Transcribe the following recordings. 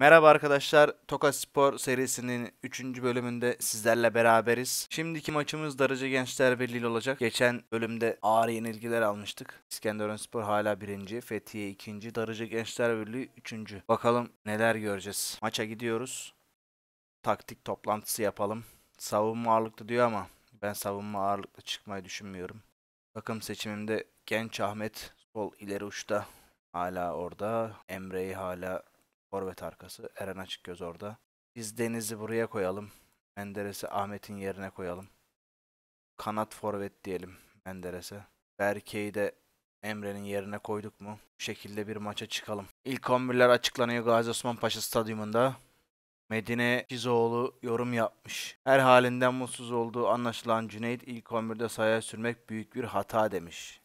Merhaba arkadaşlar, Toka Spor serisinin 3. bölümünde sizlerle beraberiz. Şimdiki maçımız Darıcı Gençler Birliği olacak. Geçen bölümde ağır yenilgiler almıştık. İskenderun Spor hala birinci, Fethiye ikinci, Darıcı Gençler Birliği üçüncü. Bakalım neler göreceğiz. Maça gidiyoruz. Taktik toplantısı yapalım. Savunma ağırlıklı diyor ama ben savunma ağırlıklı çıkmayı düşünmüyorum. Takım seçimimde Genç Ahmet sol ileri uçta. Hala orada. Emre'yi hala Forvet arkası. Eren Açıkgöz orada. Biz Deniz'i buraya koyalım. Menderes'i Ahmet'in yerine koyalım. Kanat forvet diyelim Menderes'e. Berke'yi de Emre'nin yerine koyduk mu? Bu şekilde bir maça çıkalım. İlk 11'ler açıklanıyor Gazi Osman Paşa Stadyumunda. Medine Kizoğlu yorum yapmış. Her halinden mutsuz olduğu anlaşılan Cüneyt ilk 11'de sahaya sürmek büyük bir hata demiş.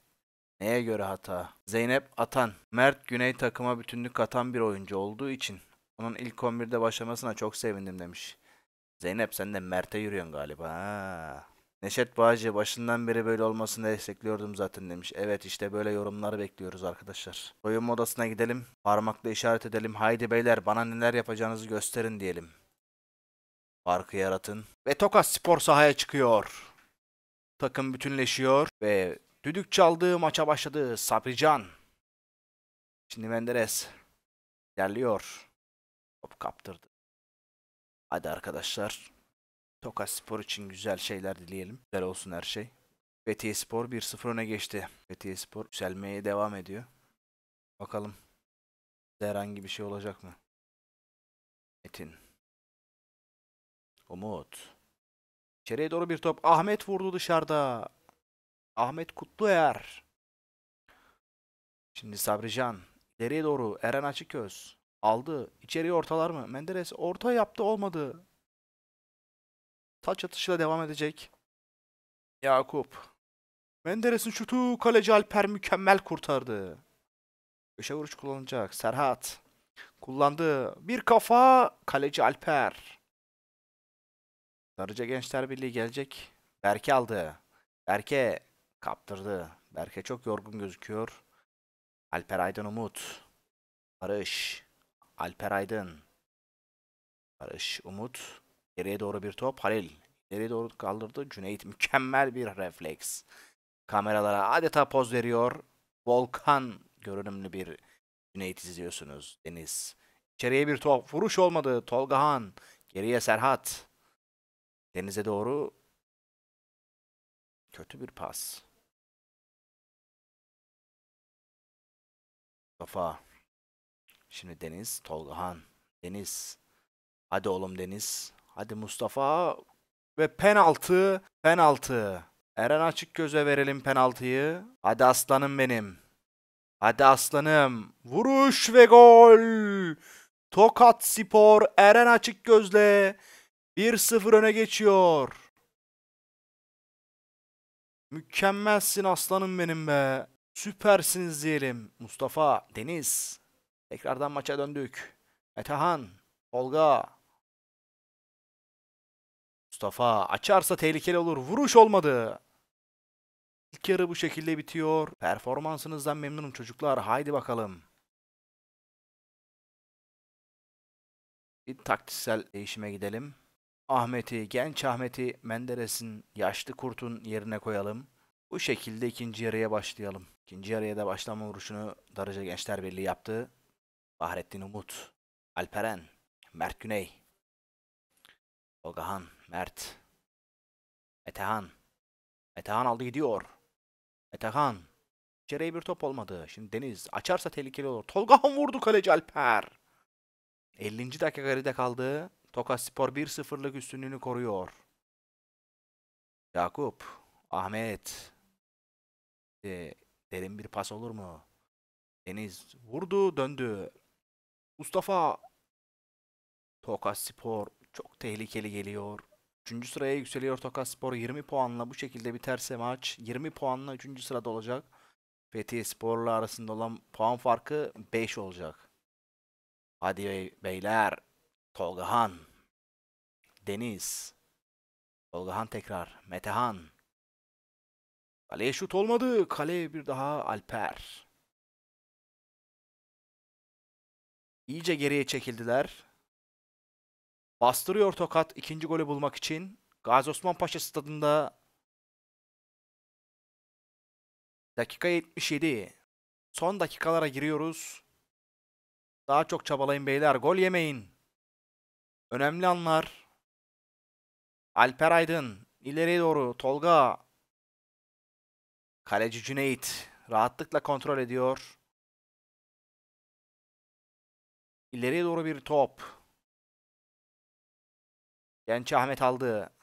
Neye göre hata? Zeynep Atan, Mert Güney takıma bütünlük atan bir oyuncu olduğu için onun ilk 11'de başlamasına çok sevindim demiş. Zeynep sen de Mert'e yürüyorsun galiba. Ha. Neşet Bağcı başından beri böyle olmasını destekliyordum zaten demiş. Evet işte böyle yorumlar bekliyoruz arkadaşlar. Oyun odasına gidelim. Parmakla işaret edelim. Haydi beyler bana neler yapacağınızı gösterin diyelim. Farkı yaratın. Ve tokas spor sahaya çıkıyor. Takım bütünleşiyor ve Düdük çaldığı maça başladı Sabrican. Şimdi Menderes ilerliyor. Top kaptırdı. Hadi arkadaşlar. Tokat Spor için güzel şeyler dileyelim. Güzel olsun her şey. Fethiye Spor 1-0 öne geçti. Fethiye Spor yükselmeye devam ediyor. Bakalım. Herhangi bir şey olacak mı? Metin. Umut. İçeriye doğru bir top. Ahmet vurdu dışarıda. Ahmet Kutluer. Şimdi Sabrican. İleriye doğru Eren Açıköz. Aldı. İçeriye ortalar mı? Menderes orta yaptı olmadı. Taç atışıyla devam edecek. Yakup. Menderes'in şutu kaleci Alper mükemmel kurtardı. Köşe vuruş kullanacak. Serhat. Kullandı. Bir kafa. Kaleci Alper. Darıca Gençler Birliği gelecek. Berke aldı. Berke Kaptırdı. Berke çok yorgun gözüküyor. Alper Aydın Umut. Barış. Alper Aydın. Barış Umut. Geriye doğru bir top. Halil. İleriye doğru kaldırdı. Cüneyt mükemmel bir refleks. Kameralara adeta poz veriyor. Volkan görünümlü bir Cüneyt izliyorsunuz. Deniz. İçeriye bir top. Vuruş olmadı. Tolga Han. Geriye Serhat. Denize doğru kötü bir pas. Mustafa. Şimdi Deniz, Tolgahan, Deniz. Hadi oğlum Deniz. Hadi Mustafa ve penaltı, penaltı. Eren açık göze verelim penaltıyı. Hadi aslanım benim. Hadi aslanım. Vuruş ve gol. Tokat Spor Eren açık gözle 1-0 öne geçiyor. Mükemmelsin aslanım benim be. Süpersiniz diyelim. Mustafa, Deniz. Tekrardan maça döndük. Metehan, Olga. Mustafa açarsa tehlikeli olur. Vuruş olmadı. İlk yarı bu şekilde bitiyor. Performansınızdan memnunum çocuklar. Haydi bakalım. Bir taktiksel değişime gidelim. Ahmet'i, genç Ahmet'i Menderes'in yaşlı kurtun yerine koyalım. Bu şekilde ikinci yarıya başlayalım. İkinci yarıya da başlama vuruşunu Darıca Gençler Birliği yaptı. Bahrettin Umut, Alperen, Mert Güney, Olgahan, Mert, Etehan, Etehan aldı gidiyor. Metehan. İçeriye bir top olmadı. Şimdi Deniz açarsa tehlikeli olur. Tolga Tolgahan vurdu kaleci Alper. 50. dakika geride kaldı. Tokat Spor 1-0'lık üstünlüğünü koruyor. Yakup, Ahmet, ee, Derin bir pas olur mu? Deniz vurdu döndü. Mustafa Tokat Spor çok tehlikeli geliyor. Üçüncü sıraya yükseliyor Tokat Spor 20 puanla bu şekilde biterse maç 20 puanla üçüncü sırada olacak. Fethiye Spor'la arasında olan puan farkı 5 olacak. Hadi bey beyler. Tolgahan. Deniz. Tolgahan tekrar. Metehan. Kaleye şut olmadı. Kaleye bir daha Alper. İyice geriye çekildiler. Bastırıyor Tokat ikinci golü bulmak için. Gazi Osman Paşa stadında dakika 77. Son dakikalara giriyoruz. Daha çok çabalayın beyler. Gol yemeyin. Önemli anlar. Alper Aydın ileriye doğru Tolga Kaleci Cüneyt rahatlıkla kontrol ediyor. İleriye doğru bir top. Genç Ahmet aldı.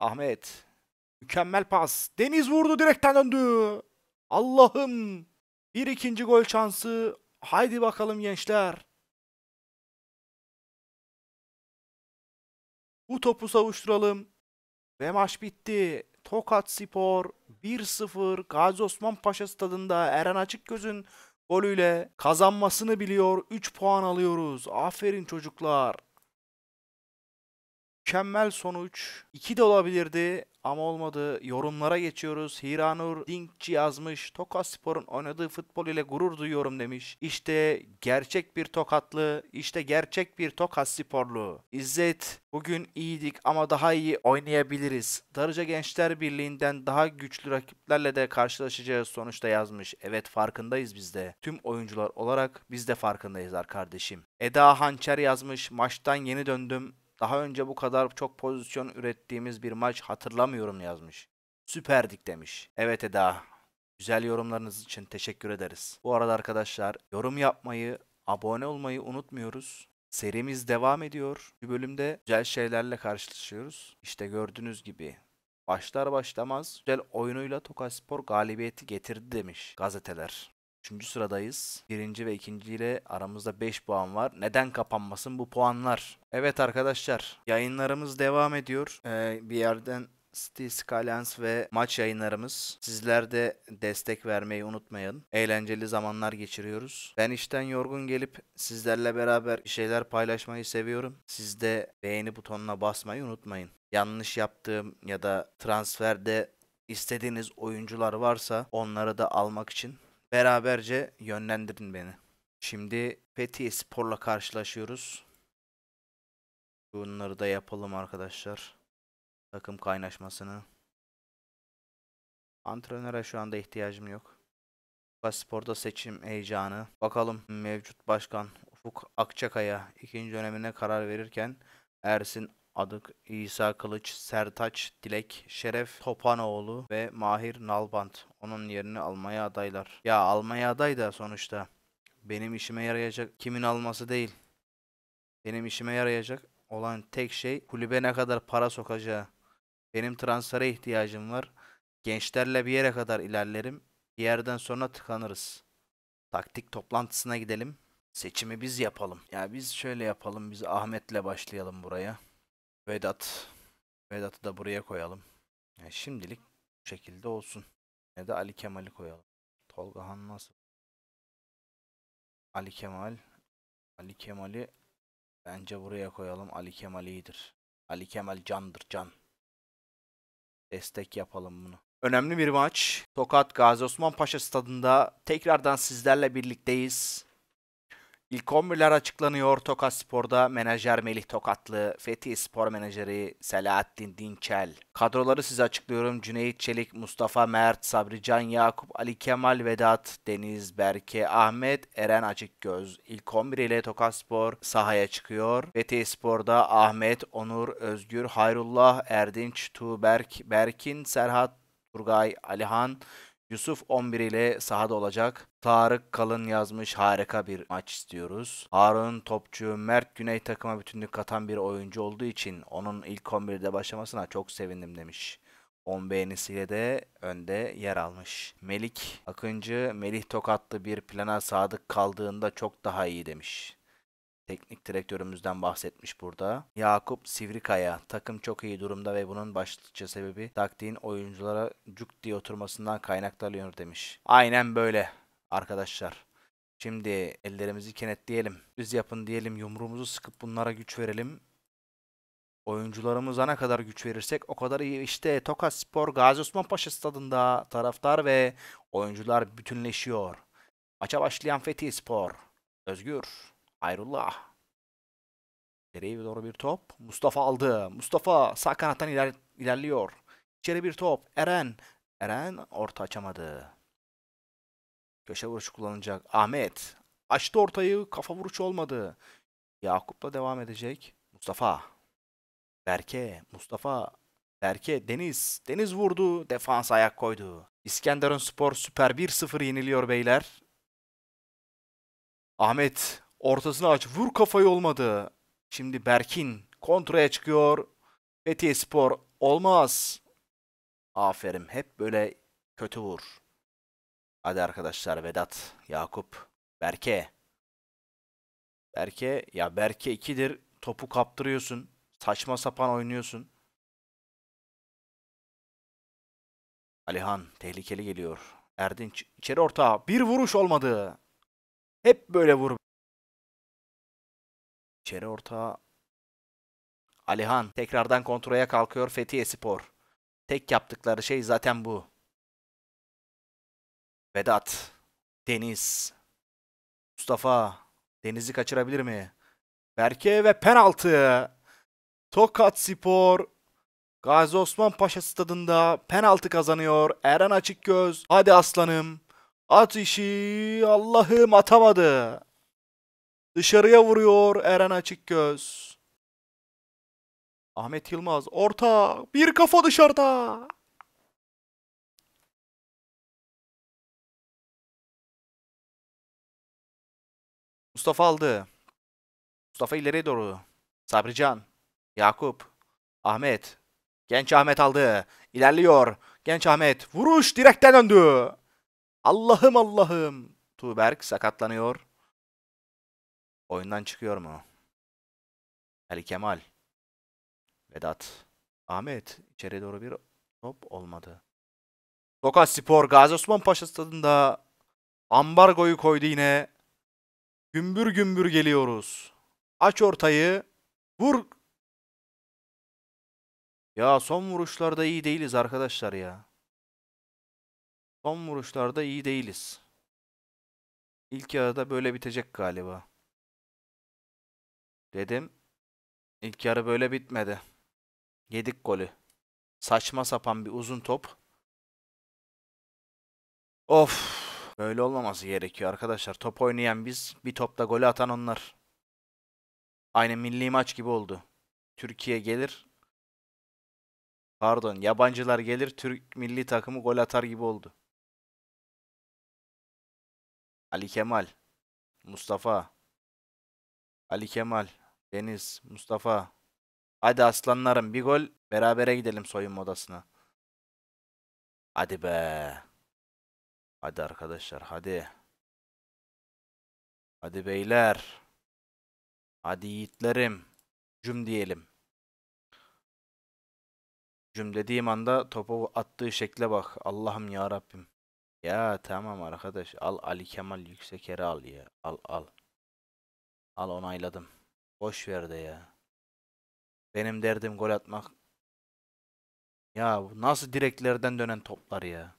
Ahmet. Mükemmel pas. Deniz vurdu direkten döndü. Allah'ım. Bir ikinci gol şansı. Haydi bakalım gençler. Bu topu savuşturalım. Ve maç bitti. Tokat Spor 1-0 Gazi Osman Paşa stadında Eren Açıkgöz'ün golüyle kazanmasını biliyor. 3 puan alıyoruz. Aferin çocuklar mükemmel sonuç. 2 de olabilirdi ama olmadı. Yorumlara geçiyoruz. Hiranur Dinkçi yazmış. Tokat Spor'un oynadığı futbol ile gurur duyuyorum demiş. İşte gerçek bir tokatlı, işte gerçek bir Tokat Sporlu. İzzet, bugün iyiydik ama daha iyi oynayabiliriz. Darıca Gençler Birliği'nden daha güçlü rakiplerle de karşılaşacağız sonuçta yazmış. Evet farkındayız biz de. Tüm oyuncular olarak biz de farkındayızlar kardeşim. Eda Hançer yazmış. Maçtan yeni döndüm daha önce bu kadar çok pozisyon ürettiğimiz bir maç hatırlamıyorum yazmış. Süperdik demiş. Evet Eda. Güzel yorumlarınız için teşekkür ederiz. Bu arada arkadaşlar yorum yapmayı, abone olmayı unutmuyoruz. Serimiz devam ediyor. Bir bölümde güzel şeylerle karşılaşıyoruz. İşte gördüğünüz gibi başlar başlamaz güzel oyunuyla Spor galibiyeti getirdi demiş gazeteler. Üçüncü sıradayız. Birinci ve ikinci aramızda 5 puan var. Neden kapanmasın bu puanlar? Evet arkadaşlar yayınlarımız devam ediyor. Ee, bir yerden City Skylines ve maç yayınlarımız. Sizler de destek vermeyi unutmayın. Eğlenceli zamanlar geçiriyoruz. Ben işten yorgun gelip sizlerle beraber şeyler paylaşmayı seviyorum. Siz de beğeni butonuna basmayı unutmayın. Yanlış yaptığım ya da transferde istediğiniz oyuncular varsa onları da almak için beraberce yönlendirin beni. Şimdi Fethiye Spor'la karşılaşıyoruz. Bunları da yapalım arkadaşlar. Takım kaynaşmasını. Antrenöre şu anda ihtiyacım yok. Spor'da seçim heyecanı. Bakalım mevcut başkan Ufuk Akçakaya ikinci dönemine karar verirken Ersin Adık, İsa Kılıç, Sertaç, Dilek, Şeref, Topanoğlu ve Mahir Nalbant onun yerini almaya adaylar. Ya almaya aday da sonuçta. Benim işime yarayacak kimin alması değil. Benim işime yarayacak olan tek şey kulübe ne kadar para sokacağı. Benim transfere ihtiyacım var. Gençlerle bir yere kadar ilerlerim. Bir yerden sonra tıkanırız. Taktik toplantısına gidelim. Seçimi biz yapalım. Ya biz şöyle yapalım. Biz Ahmet'le başlayalım buraya. Vedat. Vedat'ı da buraya koyalım. Yani şimdilik bu şekilde olsun. Ya da Ali Kemal'i koyalım. Tolga Han nasıl? Ali Kemal. Ali Kemal'i bence buraya koyalım. Ali Kemal iyidir. Ali Kemal candır can. Destek yapalım bunu. Önemli bir maç. Tokat Gazi Osman Paşa stadında tekrardan sizlerle birlikteyiz. İlk 11'ler açıklanıyor. Tokat Spor'da menajer Melih Tokatlı, Fethi Spor menajeri Selahattin Dinçel. Kadroları size açıklıyorum. Cüneyt Çelik, Mustafa Mert, Sabrican Yakup, Ali Kemal Vedat, Deniz Berke, Ahmet, Eren Açıkgöz. İlk 11 ile Tokat Spor sahaya çıkıyor. Fethi Spor'da Ahmet, Onur, Özgür, Hayrullah, Erdinç, Tuğberk, Berkin, Serhat, Turgay, Alihan, Yusuf 11 ile sahada olacak. Tarık Kalın yazmış harika bir maç istiyoruz. Harun Topçu, Mert Güney takıma bütünlük katan bir oyuncu olduğu için onun ilk 11'de başlamasına çok sevindim demiş. 10 beğenisiyle de önde yer almış. Melik Akıncı, Melih Tokatlı bir plana sadık kaldığında çok daha iyi demiş teknik direktörümüzden bahsetmiş burada. Yakup Sivrikaya takım çok iyi durumda ve bunun başlıca sebebi taktiğin oyunculara cuk diye oturmasından kaynaklanıyor demiş. Aynen böyle arkadaşlar. Şimdi ellerimizi kenetleyelim. Biz yapın diyelim yumruğumuzu sıkıp bunlara güç verelim. Oyuncularımıza ne kadar güç verirsek o kadar iyi. İşte Tokat Spor Gazi Osman Paşa stadında taraftar ve oyuncular bütünleşiyor. Maça başlayan Fethi Spor. Özgür. Hayrullah. İçeriye doğru bir top. Mustafa aldı. Mustafa sağ kanattan iler ilerliyor. İçeri bir top. Eren. Eren orta açamadı. Köşe vuruşu kullanacak. Ahmet. Açtı ortayı. Kafa vuruşu olmadı. Yakup'la devam edecek. Mustafa. Berke. Mustafa. Berke. Deniz. Deniz vurdu. Defans ayak koydu. İskenderun Spor Süper 1-0 yeniliyor beyler. Ahmet Ortasını aç. Vur kafayı olmadı. Şimdi Berkin kontraya çıkıyor. Fethiye Spor olmaz. Aferin. Hep böyle kötü vur. Hadi arkadaşlar Vedat, Yakup, Berke. Berke ya Berke 2'dir. Topu kaptırıyorsun. Saçma sapan oynuyorsun. Alihan tehlikeli geliyor. Erdinç içeri orta. Bir vuruş olmadı. Hep böyle vur. İçeri orta. Alihan tekrardan kontraya kalkıyor Fethiye Spor. Tek yaptıkları şey zaten bu. Vedat. Deniz. Mustafa. Deniz'i kaçırabilir mi? Berke ve penaltı. Tokat Spor Gazi Osman Paşa stadında penaltı kazanıyor. Eren Açıkgöz. Hadi aslanım. At işi Allah'ım atamadı. Dışarıya vuruyor Eren açık göz. Ahmet Yılmaz orta bir kafa dışarıda. Mustafa aldı. Mustafa ileriye doğru. Sabrican. Yakup. Ahmet. Genç Ahmet aldı. İlerliyor. Genç Ahmet. Vuruş direkten döndü. Allah'ım Allah'ım. Tuğberk sakatlanıyor. Oyundan çıkıyor mu? Ali Kemal. Vedat. Ahmet. içeri doğru bir top olmadı. Tokat Spor Gazi Osman Paşa stadında ambargoyu koydu yine. Gümbür gümbür geliyoruz. Aç ortayı. Vur. Ya son vuruşlarda iyi değiliz arkadaşlar ya. Son vuruşlarda iyi değiliz. İlk yarıda böyle bitecek galiba. Dedim. İlk yarı böyle bitmedi. Yedik golü. Saçma sapan bir uzun top. Of. Böyle olmaması gerekiyor arkadaşlar. Top oynayan biz, bir topta golü atan onlar. Aynı milli maç gibi oldu. Türkiye gelir. Pardon, yabancılar gelir, Türk milli takımı gol atar gibi oldu. Ali Kemal, Mustafa, Ali Kemal, Deniz, Mustafa. Hadi aslanlarım bir gol. Berabere gidelim soyunma odasına. Hadi be. Hadi arkadaşlar hadi. Hadi beyler. Hadi yiğitlerim. Cüm diyelim. Cüm dediğim anda topu attığı şekle bak. Allah'ım ya Rabbim. Ya tamam arkadaş. Al Ali Kemal Yükseker'i al ya. Al al. Al onayladım. Boş ver de ya. Benim derdim gol atmak. Ya bu nasıl direklerden dönen toplar ya.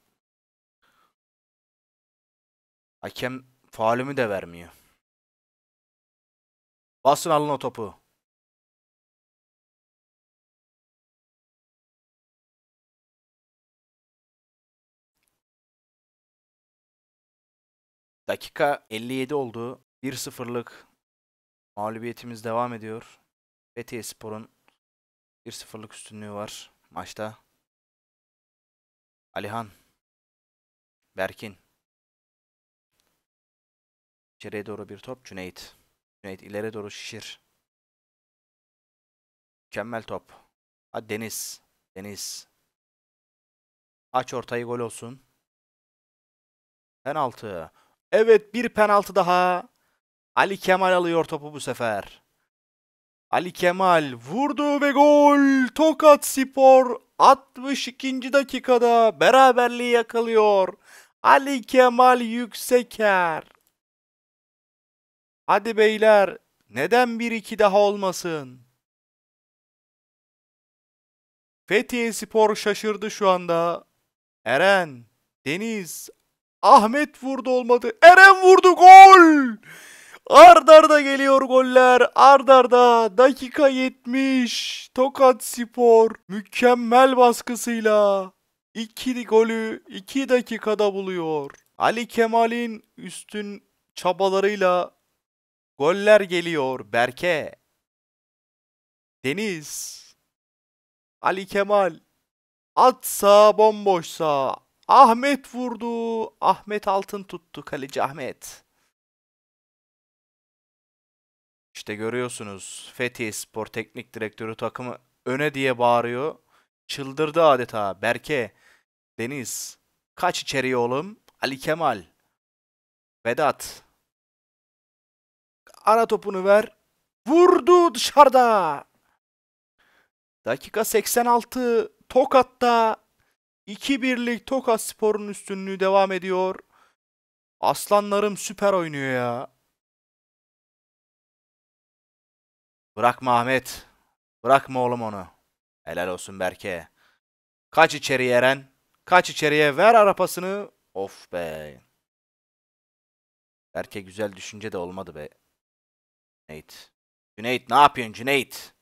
Hakem faalimi de vermiyor. Basın alın o topu. Dakika 57 oldu. 1-0'lık Mağlubiyetimiz devam ediyor. Fethiye Spor'un 1-0'lık üstünlüğü var maçta. Alihan. Berkin. İçeriye doğru bir top. Cüneyt. Cüneyt ileri doğru şişir. Mükemmel top. Ha Deniz. Deniz. Aç ortayı gol olsun. Penaltı. Evet bir penaltı daha. Ali Kemal alıyor topu bu sefer. Ali Kemal vurdu ve gol. Tokat Spor 62. dakikada beraberliği yakalıyor. Ali Kemal Yükseker. Hadi beyler neden bir iki daha olmasın? Fethiye Spor şaşırdı şu anda. Eren, Deniz, Ahmet vurdu olmadı. Eren vurdu gol. Ard arda geliyor goller. Ard arda dakika 70. Tokat Spor mükemmel baskısıyla iki golü 2 dakikada buluyor. Ali Kemal'in üstün çabalarıyla goller geliyor Berke. Deniz. Ali Kemal. Atsa bomboşsa. Ahmet vurdu. Ahmet altın tuttu kaleci Ahmet. İşte görüyorsunuz Fethiye Spor Teknik Direktörü takımı öne diye bağırıyor. Çıldırdı adeta. Berke, Deniz, kaç içeriye oğlum? Ali Kemal, Vedat. Ara topunu ver. Vurdu dışarıda. Dakika 86 Tokat'ta 2-1'lik Tokat Spor'un üstünlüğü devam ediyor. Aslanlarım süper oynuyor ya. Bırakma Ahmet. Bırakma oğlum onu. Helal olsun Berke. Kaç içeri Eren. Kaç içeriye ver arapasını. Of be. Berke güzel düşünce de olmadı be. Cüneyt. Cüneyt ne yapıyorsun Cüneyt?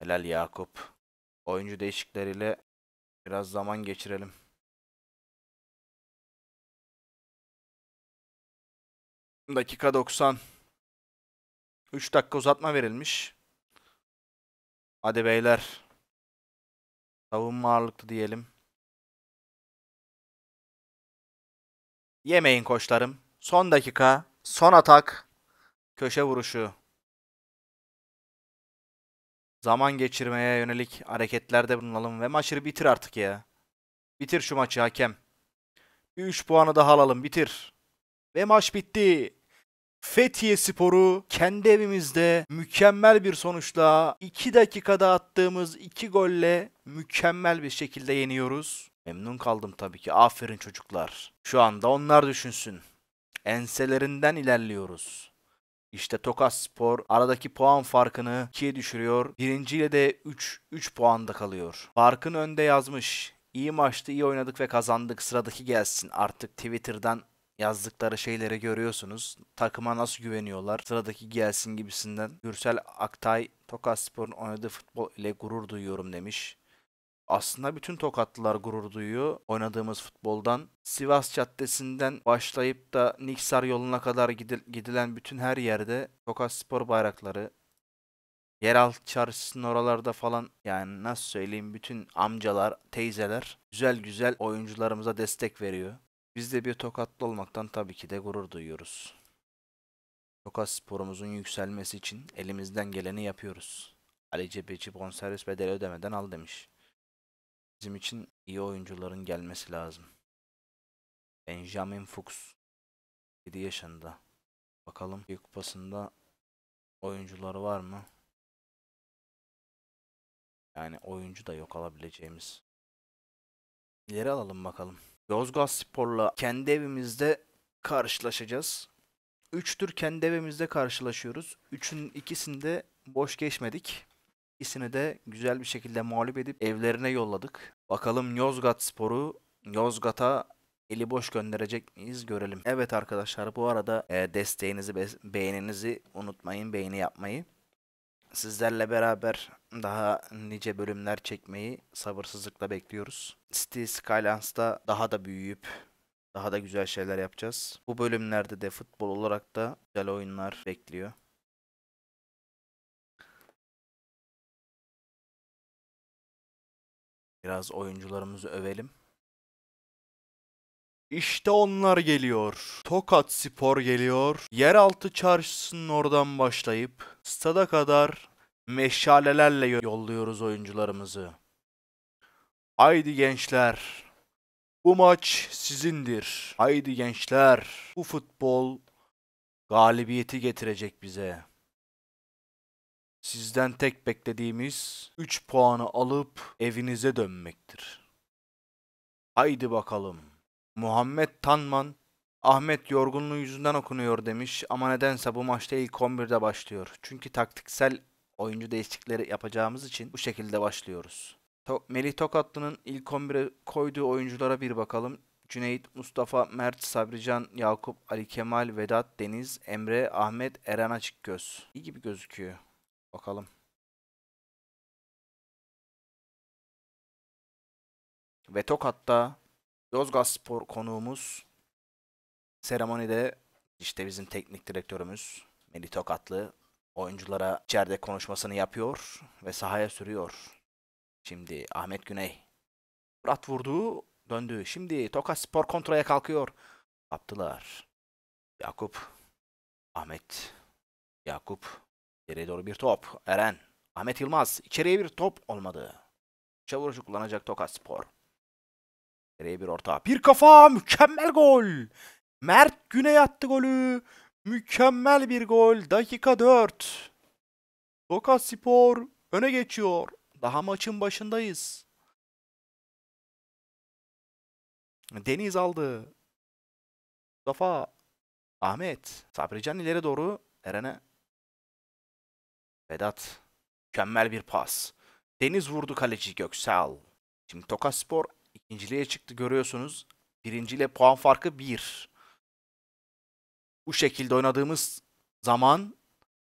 Helal Yakup. Oyuncu değişikleriyle biraz zaman geçirelim. Dakika 90. 3 dakika uzatma verilmiş. Hadi beyler. Savunma ağırlıklı diyelim. Yemeyin koçlarım. Son dakika. Son atak. Köşe vuruşu. Zaman geçirmeye yönelik hareketlerde bulunalım ve maçı bitir artık ya. Bitir şu maçı hakem. Bir 3 puanı daha alalım bitir. Ve maç bitti. Fethiye Sporu kendi evimizde mükemmel bir sonuçla 2 dakikada attığımız 2 golle mükemmel bir şekilde yeniyoruz. Memnun kaldım tabii ki. Aferin çocuklar. Şu anda onlar düşünsün. Enselerinden ilerliyoruz. İşte Tokat Spor aradaki puan farkını 2'ye düşürüyor. Birinciyle de 3, 3 puanda kalıyor. Farkın önde yazmış. İyi maçtı, iyi oynadık ve kazandık. Sıradaki gelsin. Artık Twitter'dan yazdıkları şeyleri görüyorsunuz. Takıma nasıl güveniyorlar? Sıradaki gelsin gibisinden. Gürsel Aktay Tokat Tokatspor'un oynadığı futbol ile gurur duyuyorum demiş. Aslında bütün Tokatlılar gurur duyuyor oynadığımız futboldan. Sivas Caddesi'nden başlayıp da Niksar yoluna kadar gidilen bütün her yerde Tokat Spor bayrakları, yeraltı çarşısının oralarda falan yani nasıl söyleyeyim bütün amcalar, teyzeler güzel güzel oyuncularımıza destek veriyor. Biz de bir Tokatlı olmaktan tabii ki de gurur duyuyoruz. Tokat sporumuzun yükselmesi için elimizden geleni yapıyoruz. Ali Cebeci bonservis bedeli ödemeden al demiş. Bizim için iyi oyuncuların gelmesi lazım. Benjamin Fuchs 7 yaşında. Bakalım Büyük Kupası'nda oyuncuları var mı? Yani oyuncu da yok alabileceğimiz. İleri alalım bakalım. Yozgat Spor'la kendi evimizde karşılaşacağız. Üçtür kendi evimizde karşılaşıyoruz. Üçün ikisinde boş geçmedik. İkisini de güzel bir şekilde mağlup edip evlerine yolladık. Bakalım Yozgat Spor'u Yozgat'a eli boş gönderecek miyiz görelim. Evet arkadaşlar bu arada e, desteğinizi, beğeninizi unutmayın. Beğeni yapmayı. Sizlerle beraber daha nice bölümler çekmeyi sabırsızlıkla bekliyoruz. City Skylands'da daha da büyüyüp daha da güzel şeyler yapacağız. Bu bölümlerde de futbol olarak da güzel oyunlar bekliyor. Biraz oyuncularımızı övelim. İşte onlar geliyor. Tokat Spor geliyor. Yeraltı çarşısının oradan başlayıp stada kadar meşalelerle yolluyoruz oyuncularımızı. Haydi gençler. Bu maç sizindir. Haydi gençler. Bu futbol galibiyeti getirecek bize. Sizden tek beklediğimiz 3 puanı alıp evinize dönmektir. Haydi bakalım. Muhammed Tanman Ahmet yorgunluğu yüzünden okunuyor demiş ama nedense bu maçta ilk 11'de başlıyor. Çünkü taktiksel oyuncu değişiklikleri yapacağımız için bu şekilde başlıyoruz. To Melih Tokatlı'nın ilk 11'e koyduğu oyunculara bir bakalım. Cüneyt, Mustafa, Mert, Sabrican, Yakup, Ali Kemal, Vedat, Deniz, Emre, Ahmet, Eren Açıkgöz. İyi gibi gözüküyor. Bakalım. Ve Tokat'ta Yozgat Spor konuğumuz. Seremonide işte bizim teknik direktörümüz Melih Tokatlı oyunculara içeride konuşmasını yapıyor ve sahaya sürüyor. Şimdi Ahmet Güney. Murat vurdu, döndü. Şimdi Tokat Spor kontraya kalkıyor. Kaptılar. Yakup. Ahmet. Yakup. Geriye doğru bir top. Eren. Ahmet Yılmaz. İçeriye bir top olmadı. Çavurucu kullanacak Tokat Spor. İçeriye bir orta. Bir kafa. Mükemmel gol. Mert Güney attı golü. Mükemmel bir gol. Dakika 4. Tokat Spor öne geçiyor. Daha maçın başındayız. Deniz aldı. Mustafa. Ahmet. Sabrican ileri doğru. Eren'e. Vedat. Mükemmel bir pas. Deniz vurdu kaleci Göksel. Şimdi Tokat Spor ikinciliğe çıktı görüyorsunuz. Birinciyle puan farkı bir. Bu şekilde oynadığımız zaman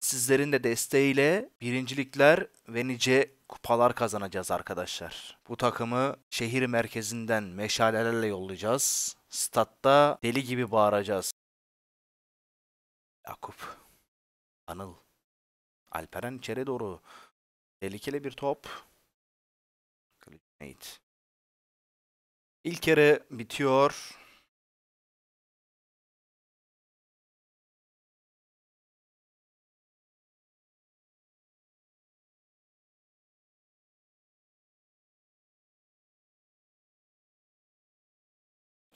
sizlerin de desteğiyle birincilikler ve nice kupalar kazanacağız arkadaşlar. Bu takımı şehir merkezinden meşalelerle yollayacağız. Statta deli gibi bağıracağız. Yakup, Anıl, Alperen içeri doğru. Tehlikeli bir top. Nate. İlk kere bitiyor.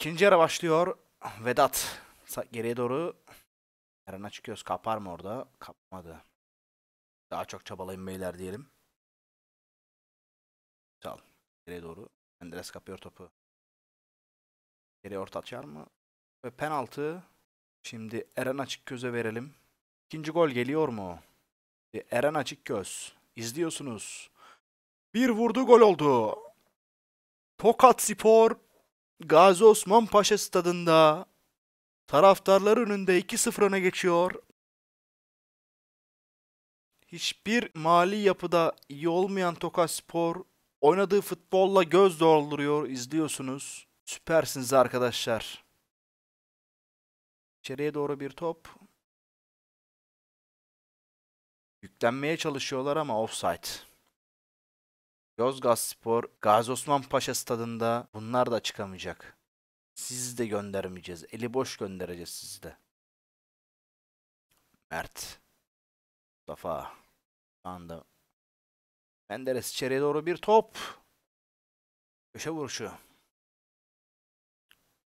İkinci ara başlıyor. Vedat geriye doğru Eren'e çıkıyoruz. Kapar mı orada? Kapmadı. Daha çok çabalayın beyler diyelim. sağ Geriye doğru. Menderes kapıyor topu. Geriye orta açar mı? Ve penaltı. Şimdi Eren açık göze verelim. İkinci gol geliyor mu? Eren açık göz. İzliyorsunuz. Bir vurdu gol oldu. Tokat Spor Gazi Osman Paşa stadında taraftarlar önünde 2-0 öne geçiyor. Hiçbir mali yapıda iyi olmayan Tokat Spor oynadığı futbolla göz dolduruyor, izliyorsunuz. Süpersiniz arkadaşlar. İçeriye doğru bir top. Yüklenmeye çalışıyorlar ama offside. Yozgatspor, Gazi Osman Paşa stadında bunlar da çıkamayacak. Sizi de göndermeyeceğiz. Eli boş göndereceğiz sizi de. Mert. Mustafa. Şu anda Menderes içeriye doğru bir top. Köşe vuruşu.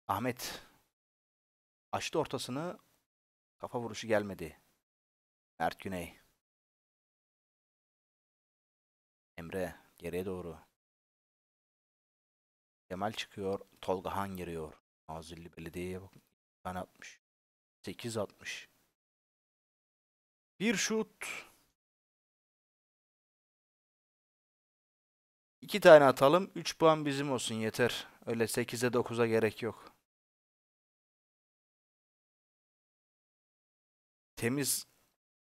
Ahmet. Açtı ortasını. Kafa vuruşu gelmedi. Mert Güney. Emre. Geriye doğru. Kemal çıkıyor. Tolga Han giriyor. Nazilli Belediye'ye bakın. Ben atmış. 8 atmış. Bir şut. İki tane atalım. 3 puan bizim olsun yeter. Öyle 8'e 9'a gerek yok. Temiz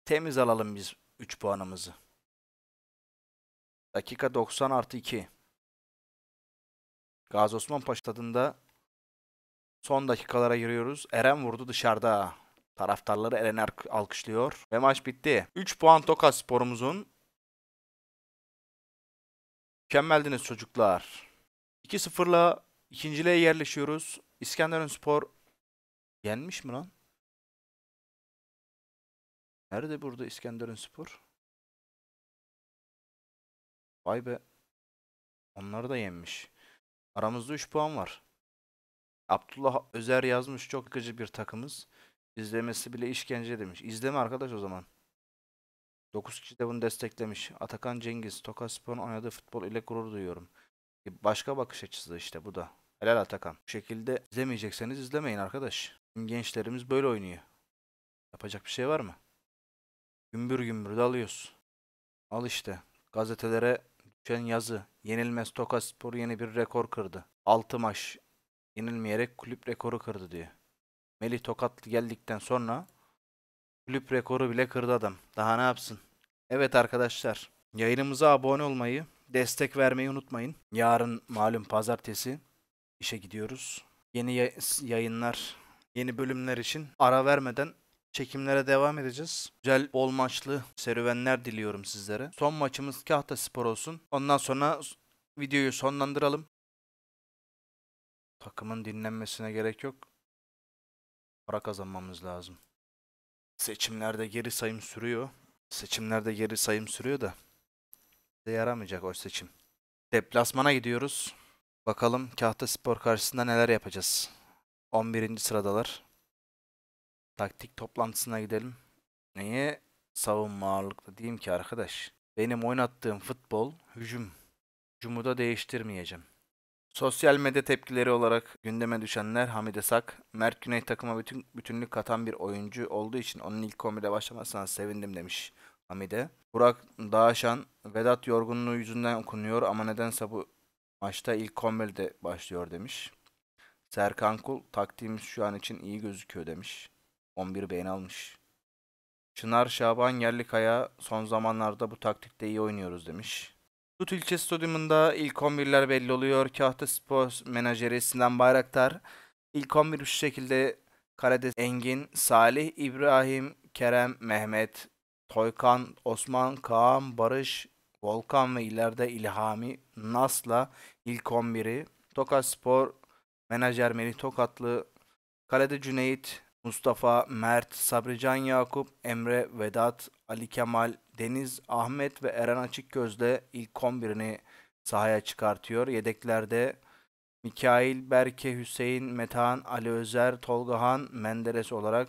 temiz alalım biz 3 puanımızı. Dakika 90 artı 2. Gazi Osman Paşa tadında son dakikalara giriyoruz. Eren vurdu dışarıda. Taraftarları Eren alkışlıyor. Ve maç bitti. 3 puan Tokat sporumuzun. Mükemmeldiniz çocuklar. 2-0'la ikinciliğe yerleşiyoruz. İskenderun Spor yenmiş mi lan? Nerede burada İskenderun Spor? Vay be. Onları da yenmiş. Aramızda 3 puan var. Abdullah Özer yazmış çok yıkıcı bir takımız. İzlemesi bile işkence demiş. İzleme arkadaş o zaman. 9 kişi de bunu desteklemiş. Atakan Cengiz, Tokaspor'un oynadığı futbol ile gurur duyuyorum. E, başka bakış açısı işte bu da. Helal Atakan. Bu şekilde izlemeyecekseniz izlemeyin arkadaş. Gençlerimiz böyle oynuyor. Yapacak bir şey var mı? Gümbür gümbür dalıyoruz. Al işte. Gazetelere Şen yazı. Yenilmez Tokaspor yeni bir rekor kırdı. 6 maç yenilmeyerek kulüp rekoru kırdı diyor. Melih Tokatlı geldikten sonra kulüp rekoru bile kırdı adam. Daha ne yapsın? Evet arkadaşlar. Yayınımıza abone olmayı, destek vermeyi unutmayın. Yarın malum pazartesi işe gidiyoruz. Yeni yayınlar, yeni bölümler için ara vermeden Çekimlere devam edeceğiz. Güzel bol maçlı serüvenler diliyorum sizlere. Son maçımız Kahta Spor olsun. Ondan sonra videoyu sonlandıralım. Takımın dinlenmesine gerek yok. Para kazanmamız lazım. Seçimlerde geri sayım sürüyor. Seçimlerde geri sayım sürüyor da. De yaramayacak o seçim. Deplasmana gidiyoruz. Bakalım Kahta Spor karşısında neler yapacağız. 11. sıradalar. Taktik toplantısına gidelim. Neye? Savunma ağırlıklı diyeyim ki arkadaş. Benim oynattığım futbol hücum. Hücumu da değiştirmeyeceğim. Sosyal medya tepkileri olarak gündeme düşenler Hamide Sak, Mert Güney takıma bütün, bütünlük katan bir oyuncu olduğu için onun ilk kombide başlamasına sevindim demiş Hamide. Burak Dağşan, Vedat yorgunluğu yüzünden okunuyor ama nedense bu maçta ilk kombide başlıyor demiş. Serkan Kul, taktiğimiz şu an için iyi gözüküyor demiş. 11 beğeni almış. Çınar Şaban Yerlikaya son zamanlarda bu taktikte iyi oynuyoruz demiş. Tut ilçe stadyumunda ilk 11'ler belli oluyor. Kahta Spor menajeri Sinan Bayraktar ilk 11 şu şekilde Karades Engin, Salih, İbrahim, Kerem, Mehmet, Toykan, Osman, Kaan, Barış, Volkan ve ileride İlhami Nas'la ilk 11'i. Tokat Spor menajer Melih Tokatlı, Kalede Cüneyt, Mustafa, Mert, Sabrican Yakup, Emre, Vedat, Ali Kemal, Deniz, Ahmet ve Eren Açıkgöz'le ilk 11'ini sahaya çıkartıyor. Yedeklerde Mikail, Berke, Hüseyin, Metehan, Ali Özer, Tolgahan, Menderes olarak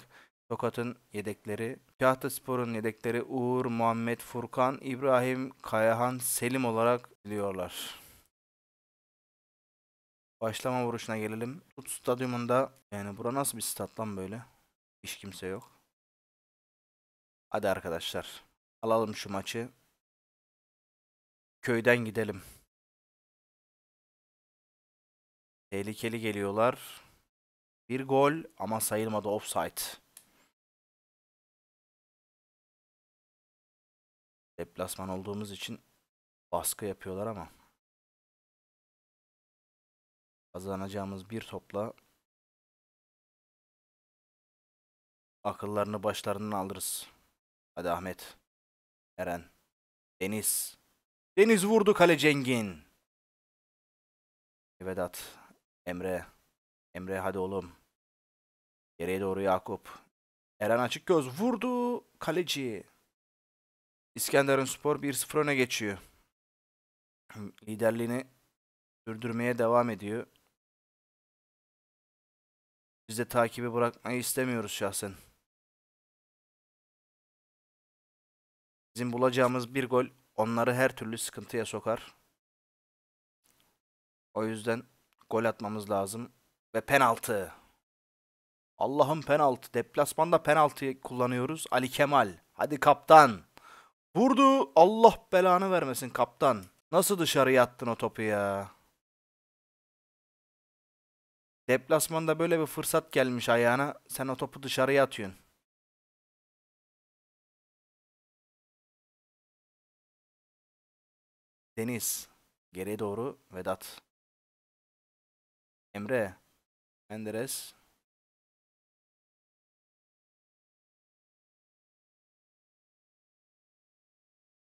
Tokat'ın yedekleri. Kahta Spor'un yedekleri Uğur, Muhammed, Furkan, İbrahim, Kayahan, Selim olarak biliyorlar. Başlama vuruşuna gelelim. Tut stadyumunda yani bura nasıl bir stat lan böyle? Hiç kimse yok. Hadi arkadaşlar. Alalım şu maçı. Köyden gidelim. Tehlikeli geliyorlar. Bir gol ama sayılmadı offside. Deplasman olduğumuz için baskı yapıyorlar ama. Kazanacağımız bir topla akıllarını başlarından alırız. Hadi Ahmet. Eren. Deniz. Deniz vurdu kale Cengin. Vedat. Emre. Emre hadi oğlum. Geriye doğru Yakup. Eren açık göz vurdu kaleci. İskenderun Spor 1-0 öne geçiyor. Liderliğini sürdürmeye devam ediyor. Biz de takibi bırakmayı istemiyoruz şahsen. Bizim bulacağımız bir gol onları her türlü sıkıntıya sokar. O yüzden gol atmamız lazım. Ve penaltı. Allah'ım penaltı. Deplasmanda penaltı kullanıyoruz. Ali Kemal. Hadi kaptan. Vurdu. Allah belanı vermesin kaptan. Nasıl dışarıya attın o topu ya? Deplasmanda böyle bir fırsat gelmiş ayağına. Sen o topu dışarıya atıyorsun. Deniz. Geriye doğru Vedat. Emre. Menderes.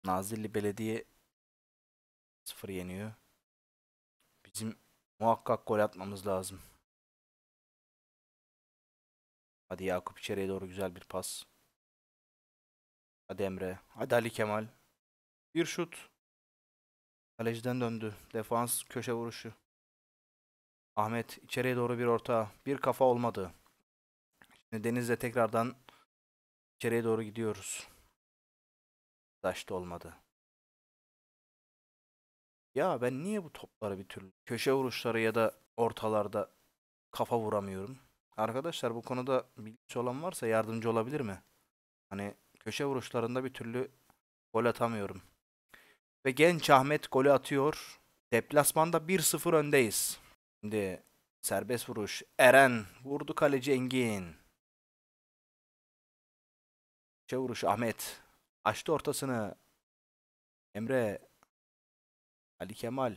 Nazilli Belediye 0 yeniyor. Bizim muhakkak gol atmamız lazım. Hadi Yakup içeriye doğru güzel bir pas. Hadi Emre. Hadi Ali Kemal. Bir şut. Kaleciden döndü. Defans köşe vuruşu. Ahmet içeriye doğru bir orta. Bir kafa olmadı. Şimdi Deniz'le tekrardan içeriye doğru gidiyoruz. Taş olmadı. Ya ben niye bu topları bir türlü köşe vuruşları ya da ortalarda kafa vuramıyorum? Arkadaşlar bu konuda bilgisi olan varsa yardımcı olabilir mi? Hani köşe vuruşlarında bir türlü gol atamıyorum. Ve genç Ahmet golü atıyor. Deplasmanda 1-0 öndeyiz. Şimdi serbest vuruş. Eren vurdu kaleci Engin. Köşe vuruş Ahmet. Açtı ortasını. Emre. Ali Kemal.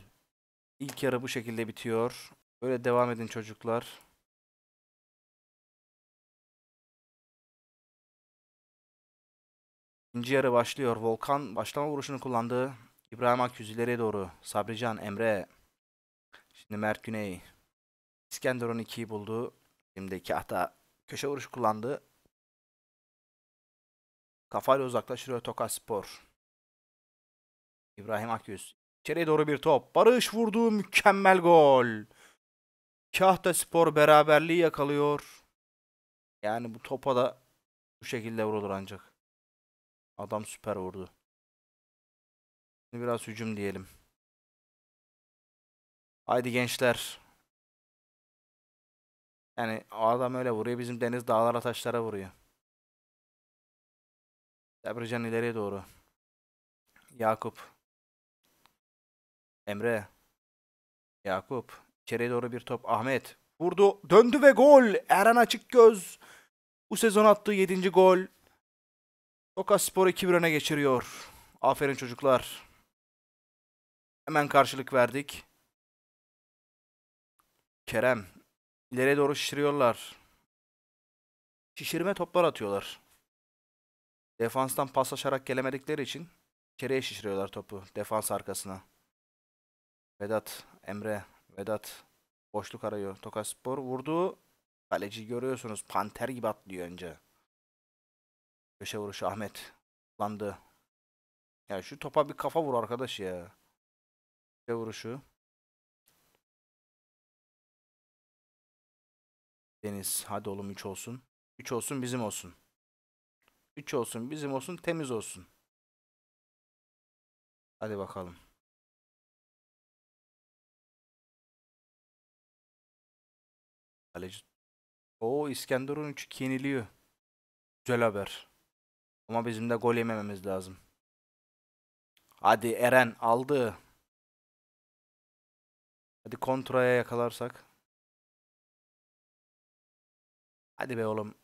İlk yarı bu şekilde bitiyor. Böyle devam edin çocuklar. İkinci yarı başlıyor. Volkan başlama vuruşunu kullandı. İbrahim Akyüz doğru. Sabrican, Emre. Şimdi Mert Güney. İskenderun 2'yi buldu. Şimdi Kahta köşe vuruşu kullandı. Kafayla uzaklaştırıyor Tokat Spor. İbrahim Aküz İçeriye doğru bir top. Barış vurdu. Mükemmel gol. Kahta Spor beraberliği yakalıyor. Yani bu topa da bu şekilde vurulur ancak. Adam süper vurdu. Şimdi biraz hücum diyelim. Haydi gençler. Yani adam öyle vuruyor. Bizim deniz dağlara taşlara vuruyor. Debrican ileriye doğru. Yakup. Emre. Yakup. İçeriye doğru bir top. Ahmet. Vurdu. Döndü ve gol. Eren Açıkgöz. Bu sezon attığı 7. gol. Tokat Spor 2 öne geçiriyor. Aferin çocuklar. Hemen karşılık verdik. Kerem. İleriye doğru şişiriyorlar. Şişirme toplar atıyorlar. Defanstan paslaşarak gelemedikleri için içeriye şişiriyorlar topu. Defans arkasına. Vedat. Emre. Vedat. Boşluk arıyor. Tokaspor vurdu. Kaleci görüyorsunuz. Panter gibi atlıyor önce. Köşe vuruşu Ahmet. Landı. Ya şu topa bir kafa vur arkadaş ya. Köşe vuruşu. Deniz. Hadi oğlum 3 olsun. 3 olsun bizim olsun. 3 olsun bizim olsun temiz olsun. Hadi bakalım. Kaleci. O İskenderun 3 yeniliyor. Güzel haber. Ama bizim de gol yemememiz lazım. Hadi Eren aldı. Hadi kontraya yakalarsak. Hadi be oğlum.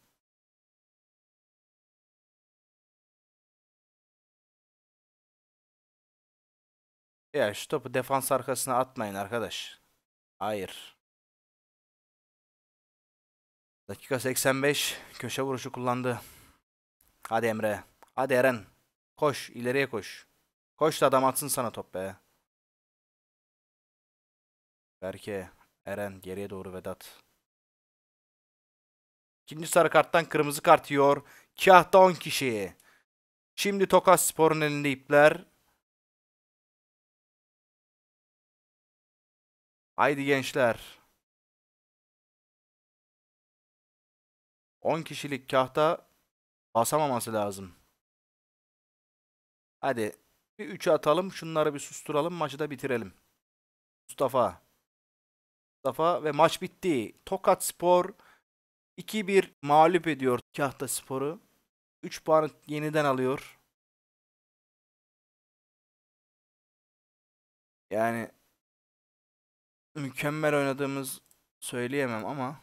Ya şu topu defans arkasına atmayın arkadaş. Hayır. Dakika 85 köşe vuruşu kullandı. Hadi Emre. Hadi Eren. Koş ileriye koş. Koş da adam atsın sana top be. Berke, Eren geriye doğru Vedat. İkinci sarı karttan kırmızı kart yiyor. Kahta 10 kişi. Şimdi tokas Spor'un elinde ipler. Haydi gençler. 10 kişilik kahta Basamaması lazım. Hadi bir 3'ü atalım. Şunları bir susturalım. Maçı da bitirelim. Mustafa. Mustafa ve maç bitti. Tokat Spor 2-1 mağlup ediyor Kahta Spor'u. 3 puanı yeniden alıyor. Yani mükemmel oynadığımız söyleyemem ama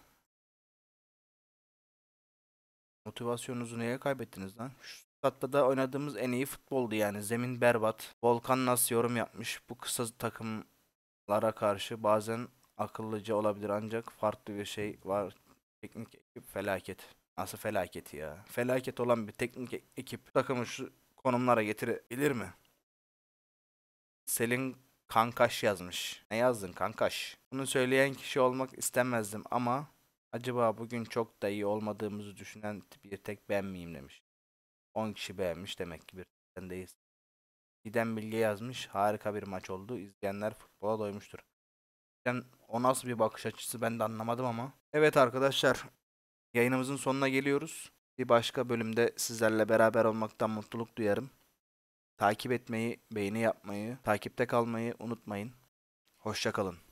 Motivasyonunuzu neye kaybettiniz lan? Şu statta da oynadığımız en iyi futboldu yani. Zemin berbat. Volkan nasıl yorum yapmış? Bu kısa takımlara karşı bazen akıllıca olabilir ancak farklı bir şey var. Teknik ekip felaket. Nasıl felaket ya? Felaket olan bir teknik ekip takımı şu konumlara getirebilir mi? Selin Kankaş yazmış. Ne yazdın kankaş? Bunu söyleyen kişi olmak istemezdim ama Acaba bugün çok da iyi olmadığımızı düşünen bir tek ben miyim demiş. 10 kişi beğenmiş demek ki bir sen Giden Bilge yazmış harika bir maç oldu. İzleyenler futbola doymuştur. Yani o nasıl bir bakış açısı ben de anlamadım ama. Evet arkadaşlar yayınımızın sonuna geliyoruz. Bir başka bölümde sizlerle beraber olmaktan mutluluk duyarım. Takip etmeyi, beğeni yapmayı, takipte kalmayı unutmayın. Hoşçakalın.